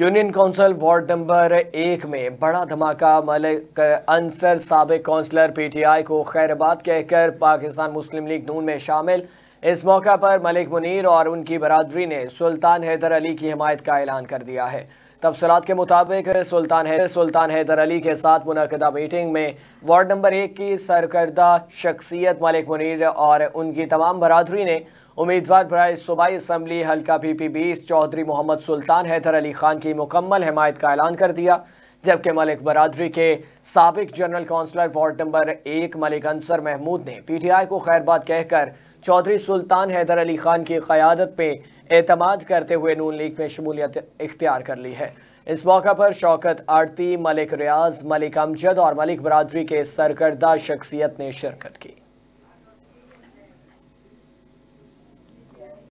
union council ward number एक में बड़ा धमाका मलिक अंसर सबक काउंसलर पीटीआई को खैरबाद कहकर पाकिस्तान मुस्लिम लीग नून में शामिल इस मौका पर मलिक मुनीर और उनकी बरदरी ने सुल्तान हैदर अली की हमायत का ऐलान कर दिया है तफसलत के मुताबिक सुल्तान है सुल्तान हैदर अली के साथ मुनदा मीटिंग में वार्ड नंबर एक की सरकर्दा शख्सियत मलिक मुनीर और उनकी तमाम बरदरी ने उम्मीदवार बरए सूबाई असम्बली हल्का पी पी बीस चौधरी मोहम्मद सुल्तान हैदर अली खान की मुकम्मल हमायत का ऐलान कर दिया जबकि मलिक बरदरी के सबक जनरल काउंसलर वार्ड नंबर एक मलिक अंसर महमूद ने पी टी आई को खैरबाद कहकर चौधरी सुल्तान हैदर अली खान की क्यादत में एतमाद करते हुए नून लीग में शमूलियत इख्तियार कर ली है इस मौका पर शौकत आरती मलिक रियाज मलिक अमजद और मलिक बरदरी के सरकर्दा शख्सियत ने शिरकत की